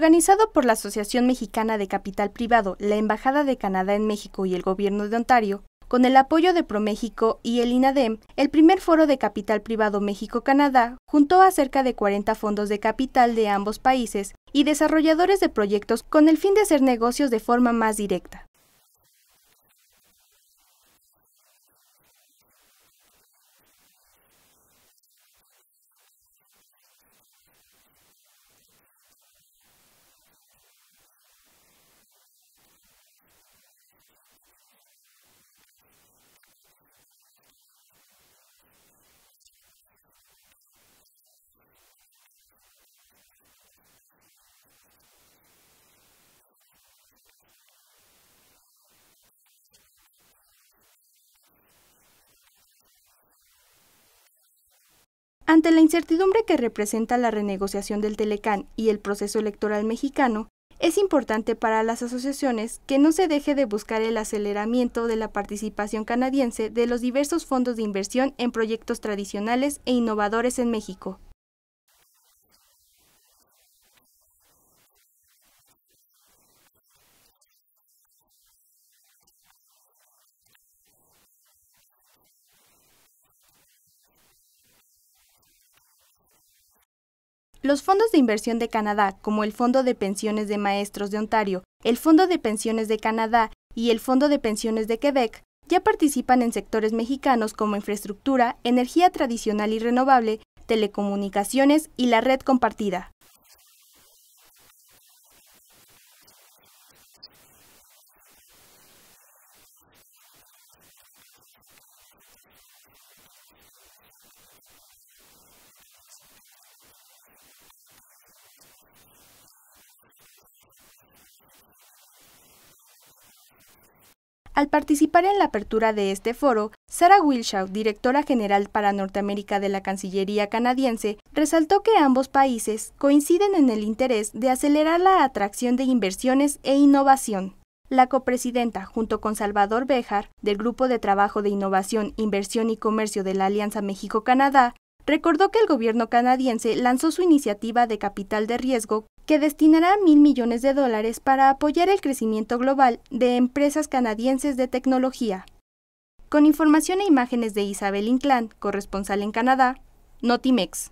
Organizado por la Asociación Mexicana de Capital Privado, la Embajada de Canadá en México y el Gobierno de Ontario, con el apoyo de ProMéxico y el INADEM, el primer foro de capital privado México-Canadá juntó a cerca de 40 fondos de capital de ambos países y desarrolladores de proyectos con el fin de hacer negocios de forma más directa. Ante la incertidumbre que representa la renegociación del Telecán y el proceso electoral mexicano, es importante para las asociaciones que no se deje de buscar el aceleramiento de la participación canadiense de los diversos fondos de inversión en proyectos tradicionales e innovadores en México. Los fondos de inversión de Canadá, como el Fondo de Pensiones de Maestros de Ontario, el Fondo de Pensiones de Canadá y el Fondo de Pensiones de Quebec, ya participan en sectores mexicanos como infraestructura, energía tradicional y renovable, telecomunicaciones y la red compartida. Al participar en la apertura de este foro, Sarah Wilshaw, directora general para Norteamérica de la Cancillería canadiense, resaltó que ambos países coinciden en el interés de acelerar la atracción de inversiones e innovación. La copresidenta, junto con Salvador Bejar, del Grupo de Trabajo de Innovación, Inversión y Comercio de la Alianza México-Canadá, recordó que el gobierno canadiense lanzó su iniciativa de capital de riesgo que destinará mil millones de dólares para apoyar el crecimiento global de empresas canadienses de tecnología. Con información e imágenes de Isabel Inclán, corresponsal en Canadá, Notimex.